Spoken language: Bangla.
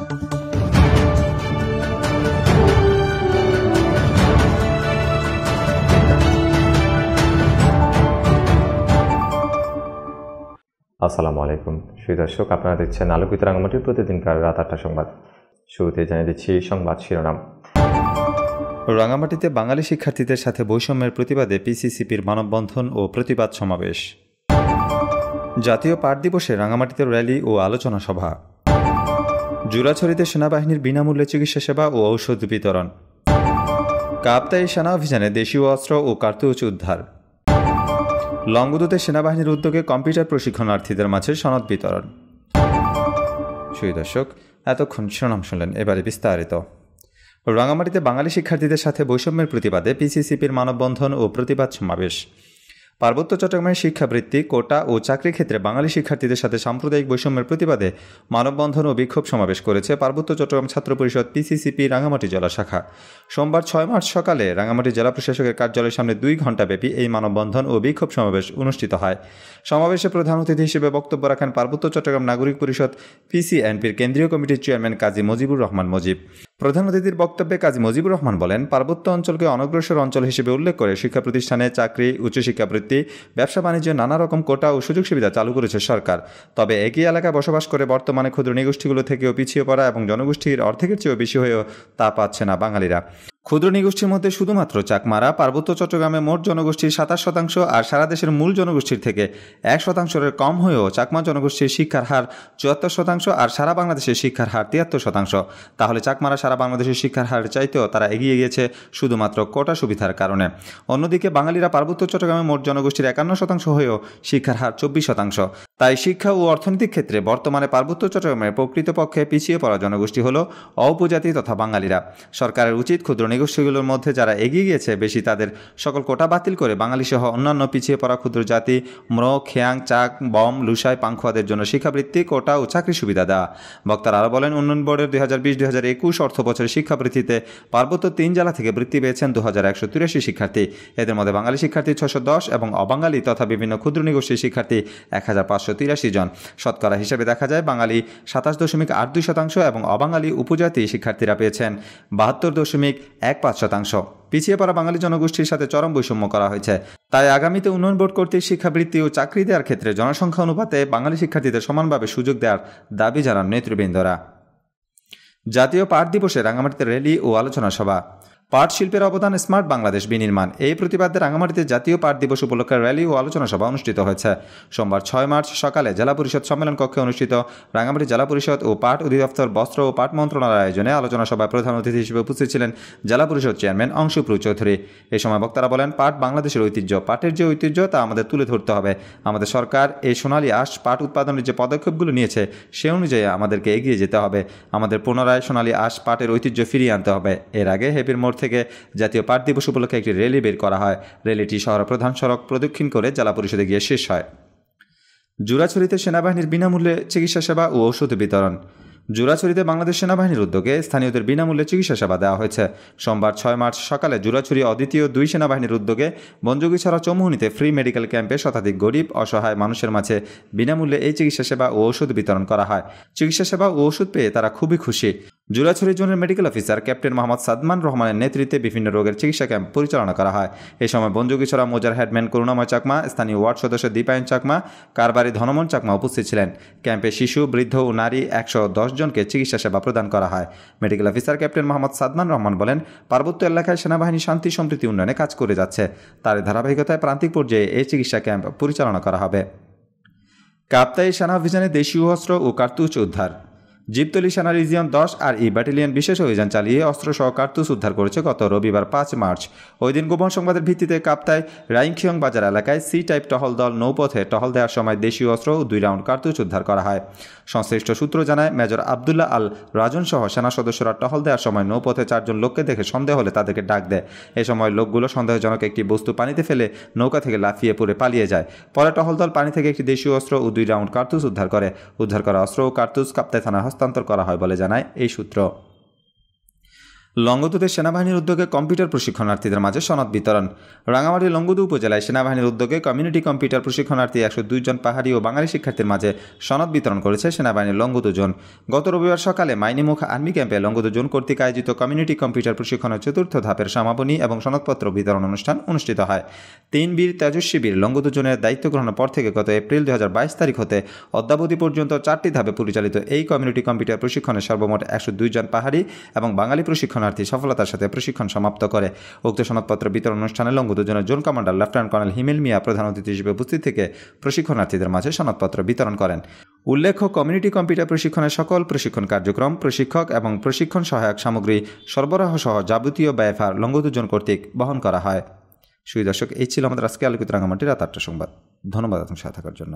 আসসালামু আলাইকুম সুদর্শক আপনারা দেখছেন আলোকিত রাঙামাটির প্রতিদিনকার রাত আটটা সংবাদ শুরুতে জানিয়ে দিচ্ছি সংবাদ শিরোনাম রাঙামাটিতে বাঙালি শিক্ষার্থীদের সাথে বৈষম্যের প্রতিবাদে পিসিসিপির মানববন্ধন ও প্রতিবাদ সমাবেশ জাতীয় পাঠ দিবসে রাঙামাটিতে র্যালি ও আলোচনা সভা জুরাছড়িতে সেনাবাহিনীর বিনামূল্যে চিকিৎসা সেবা ও ঔষধ বিতরণ কাপ্তাই সেনা অভিযানে দেশীয় অস্ত্র ও কার্তুজ উদ্ধার লঙ্গদুতে সেনাবাহিনীর উদ্যোগে কম্পিউটার প্রশিক্ষণার্থীদের মাঝে সনদ বিতরণ সুই দর্শক এতক্ষণ শিরোনাম শুনলেন এবারে বিস্তারিত রাঙামাটিতে বাঙালি শিক্ষার্থীদের সাথে বৈষম্যের প্রতিবাদে পিসিসিপির মানববন্ধন ও প্রতিবাদ সমাবেশ পার্বত্য চট্টগ্রামের শিক্ষাবৃত্তি কোটা ও চাকরি ক্ষেত্রে বাঙালি শিক্ষার্থীদের সাথে সাম্প্রদায়িক বৈষম্যের প্রতিবাদে মানববন্ধন ও বিক্ষোভ সমাবেশ করেছে পার্বত্য চট্টগ্রাম ছাত্র পরিষদ পিসিসিপি রাঙামাটি জেলা শাখা সোমবার ছয় মার্চ সকালে রাঙামাটি জেলা প্রশাসকের কার্যালয়ের সামনে দুই ঘণ্টাব্যাপী এই মানববন্ধন ও বিক্ষোভ সমাবেশ অনুষ্ঠিত হয় সমাবেশে প্রধান অতিথি হিসেবে বক্তব্য রাখেন পার্বত্য চট্টগ্রাম নাগরিক পরিষদ পিসিএনপির কেন্দ্রীয় কমিটির চেয়ারম্যান কাজী মজিবুর রহমান মজিব প্রধান অতিথির বক্তব্যে কাজী মুজিবুর রহমান বলেন পার্বত্য অঞ্চলকে অনগ্রসর অঞ্চল হিসেবে উল্লেখ করে শিক্ষা প্রতিষ্ঠানে চাকরি উচ্চশিক্ষাবৃত্তি ব্যবসা বাণিজ্য নানা রকম কোটা ও সুযোগ সুবিধা চালু করেছে সরকার তবে একই এলাকায় বসবাস করে বর্তমানে ক্ষুদ্র নিগোষ্ঠীগুলো থেকেও পিছিয়ে পড়া এবং জনগোষ্ঠীর অর্ধেকের চেয়েও বেশি হয়েও তা পাচ্ছে না বাঙালিরা ক্ষুদ্র নিগোষ্ঠীর মধ্যে শুধুমাত্র চাকমারা পার্বত্য চট্টগ্রামে মোট জনগোষ্ঠীর সাতাশ শতাংশ আর সারা দেশের মূল জনগোষ্ঠীর থেকে এক শতাংশের কম হয়েও চাকমা জনগোষ্ঠীর শিক্ষার হার চুয়াত্তর শতাংশ আর সারা বাংলাদেশের শিক্ষার হার তিয়াত্তর শতাংশ তাহলে চাকমারা সারা বাংলাদেশের শিক্ষার হার চাইতেও তারা এগিয়ে গিয়েছে শুধুমাত্র কোটা সুবিধার কারণে অন্যদিকে বাঙালিরা পার্বত্য চট্টগ্রামে মোট জনগোষ্ঠীর একান্ন শতাংশ হয়েও শিক্ষার হার চব্বিশ শতাংশ তাই শিক্ষা ও অর্থনৈতিক ক্ষেত্রে বর্তমানে পার্বত্য চট্টগ্রামের প্রকৃতপক্ষে পিছিয়ে পড়া জনগোষ্ঠী হল অপজাতি তথা বাঙালিরা সরকারের উচিত ক্ষুদ্র জনগোষ্ঠীগুলোর মধ্যে যারা এগিয়ে গিয়েছে বেশি তাদের সকল কোটা বাতিল করে বাঙালি সহ অন্যান্য পিছিয়ে পড়া ক্ষুদ্র জাতি ম্র খেয়াং চাক বম লুসাই পাংখুয়াদের জন্য শিক্ষাবৃত্তি কোটা ও চাকরি সুবিধা দেওয়া বক্তারা আরও বলেন উন্নয়ন বোর্ডের দুই হাজার বিশ দুই হাজার একুশ অর্থ বছরের শিক্ষাবৃত্তিতে পার্বত্য তিন জেলা থেকে বৃত্তি পেয়েছেন দু হাজার একশো তিরাশি শিক্ষার্থী এদের মধ্যে বাঙালি শিক্ষার্থী ছশো দশ এবং অবাঙালি তথা বিভিন্ন ক্ষুদ্র নিগোষ্ঠীর শিক্ষার্থী এক হাজার পাঁচশো তিরাশি জন শতকরা হিসেবে দেখা যায় বাঙালি সাতাশ দশমিক আট দুই শতাংশ এবং অবাঙালি উপজাতি শিক্ষার্থীরা পেয়েছেন বাহাত্তর দশমিক এক পাঁচ শতাংশ পিছিয়ে পড়া বাঙালি জনগোষ্ঠীর সাথে চরম বৈষম্য করা হয়েছে তাই আগামীতে উন্নয়ন বোর্ড কর্তৃক শিক্ষাবৃত্তি ও চাকরি দেওয়ার ক্ষেত্রে জনসংখ্যা অনুপাতে বাঙালি শিক্ষার্থীদের সমানভাবে সুযোগ দেওয়ার দাবি জানান নেতৃবৃন্দরা জাতীয় পাঠ দিবসে রাঙামাটিতে র্যালি ও আলোচনা সভা পাট শিল্পের অবদান স্মার্ট বাংলাদেশ বিনির্মাণ এই প্রতিবাদে রাঙামাটিতে জাতীয় পাট দিবস উপলক্ষে র্যালি ও আলোচনা সভা অনুষ্ঠিত হয়েছে সোমবার ছয় মার্চ সকালে জেলা পরিষদ সম্মেলন কক্ষে অনুষ্ঠিত রাঙামাটি জেলা পরিষদ ও পাট অধিদপ্তর বস্ত্র ও পাট মন্ত্রণালয়ের আয়োজনে আলোচনা সভায় প্রধান অতিথি হিসেবে উপস্থিত ছিলেন জেলা পরিষদ চেয়ারম্যান অংশুপ্রু চৌধুরী এ সময় বক্তারা বলেন পাট বাংলাদেশের ঐতিহ্য পাটের যে ঐতিহ্য তা আমাদের তুলে ধরতে হবে আমাদের সরকার এই সোনালী আশ পাট উৎপাদনের যে পদক্ষেপগুলো নিয়েছে সে অনুযায়ী আমাদেরকে এগিয়ে যেতে হবে আমাদের পুনরায় সোনালী আশ পাটের ঐতিহ্য ফিরিয়ে আনতে হবে এর আগে হেপির মোট থেকে জাতীয় পাট দিবস উপলক্ষে একটি র্যালি বের করা হয় র্যালিটি শহর প্রধান সড়ক প্রদক্ষিণ করে জেলা পরিষদে গিয়ে শেষ হয় জুরাছড়িতে সেনাবাহিনীর বিনামূল্যে চিকিৎসা সেবা ও ওষুধ বিতরণ জুরাছড়িতে বাংলাদেশ সেনাবাহিনীর উদ্যোগে স্থানীয়দের বিনামূল্যে চিকিৎসা সেবা দেওয়া হয়েছে সোমবার ছয় মার্চ সকালে জুরাছড়ি অদ্বিতীয় দুই সেনাবাহিনীর উদ্যোগে বনযোগীছড়া চৌমুহনীতে ফ্রি মেডিকেল ক্যাম্পে শতাধিক গরিব অসহায় মানুষের মাঝে বিনামূল্যে এই চিকিৎসা সেবা ও ওষুধ বিতরণ করা হয় চিকিৎসা সেবা ও ওষুধ পেয়ে তারা খুবই খুশি জুলাছড়ি জোনের medical officer captain Mohammad Sadman রহমানের নেতৃত্বে বিভিন্ন রোগের চিকিৎসা ক্যাম্প পরিচালনা করা হয় এ সময় বনযোগীছড়া মোজার হেডম্যান করুণাময় চাকমা স্থানীয় ওয়ার্ড সদস্য দীপায়ন চাকমা কারবারি ধনমন চাকমা উপস্থিত ছিলেন ক্যাম্পে শিশু বৃদ্ধ ও নারী একশো জনকে চিকিৎসা সেবা প্রদান করা হয় medical officer captain Mohammad Sadman Rahman বলেন পার্বত্য এলাকায় সেনাবাহিনী শান্তি সম্প্রীতি উন্নয়নে কাজ করে যাচ্ছে তার ধারাবাহিকতায় প্রান্তিক পর্যায়ে এই চিকিৎসা ক্যাম্প পরিচালনা করা হবে কাপ্তাই সেনা অভিযানে দেশীয় অস্ত্র ও কার্তুজ উদ্ধার জিপতলি সেনা রিজিয়ন দশ আর ই ব্যাটালিয়ন বিশেষ অভিযান চালিয়ে অস্ত্র সহ কার্তুস উদ্ধার করেছে গত রবিবার পাঁচ মার্চ ওই দিন গোপন সংবাদের ভিত্তিতে কাপ্তায় রাইংখিয়ং বাজার এলাকায় সি টাইপ টহল দল নৌপথে টহল দেওয়ার সময় দেশীয় অস্ত্র ও দুই রাউন্ড কার্তুস উদ্ধার করা হয় সংশ্লিষ্ট সূত্র জানায় মেজর আবদুল্লাহ আল রাজন সহ সেনা সদস্যরা টহল দেওয়ার সময় নৌপথে চারজন লোককে দেখে সন্দেহ হলে তাদেরকে ডাক দেয় এ সময় লোকগুলো সন্দেহজনক একটি বস্তু পানিতে ফেলে নৌকা থেকে লাফিয়ে পড়ে পালিয়ে যায় পরে টহল দল পানি থেকে একটি দেশীয় অস্ত্র ও দুই রাউন্ড কার্তুস উদ্ধার করে উদ্ধার করা অস্ত্র ও কার্তুস কাপ্তায় থানা হস্তান্তর করা হয় বলে জানায় এই সূত্র লঙ্গদুতে সেনাবাহিনীর উদ্যোগে কম্পিউটার প্রশিক্ষণার্থীদের মাঝে সনদ বিতরণ রাঙামাটি লঙ্গদু উপজেলায় সেনাবাহিনীর উদ্যোগে কমিউনিটি কম্পিউটার প্রশিক্ষণার্থী একশো দুইজন পাহাড়ি ও বাঙালি শিক্ষার্থীর মাঝে সনদ বিতরণ করেছে সেনাবাহিনীর লঙ্গদু জোন গত রবিবার সকালে মাইনিমুখ আর্মি ক্যাম্পে লঙ্গদু জোন কর্তৃক আয়োজিত কমিউনিটি কম্পিউটার প্রশিক্ষণের চতুর্থ ধাপের সমাপনী এবং সনদপত্র বিতরণ অনুষ্ঠান অনুষ্ঠিত হয় তিন বীর তেজস্বী বীর লঙ্গদু জোনের দায়িত্ব গ্রহণের পর থেকে গত এপ্রিল দু তারিখ হতে অদ্যাবধি পর্যন্ত চারটি ধাপে পরিচালিত এই কমিউনিটি কম্পিউটার প্রশিক্ষণে সর্বমোট একশো জন পাহাড়ি এবং বাঙালি প্রশিক্ষণ প্রার্থী সফলতার সাথে প্রশিক্ষণ সমাপ্ত করে উক্ত সনদপত্র বিতরণ অনুষ্ঠানে লঙ্গু দুজনের zone commander lieutenant colonel Himel Mia প্রধান অতিথি হিসেবে উপস্থিত থেকে প্রশিক্ষণার্থীদের মাঝে সনদপত্র বিতরণ করেন উল্লেখ্য কমিউনিটি কম্পিউটার প্রশিক্ষণের সকল প্রশিক্ষণ কার্যক্রম প্রশিক্ষক এবং প্রশিক্ষণ সহায়ক সামগ্রী সরবরাহ সহ যাবতীয় ব্যয়ভার লঙ্গু দুজন কর্তৃক বহন করা হয় সুই দর্শক এই ছিল আমাদের আজকে আলোকিত রাঙামাটির রাত আটটা সংবাদ ধন্যবাদ আপনার সাথে থাকার জন্য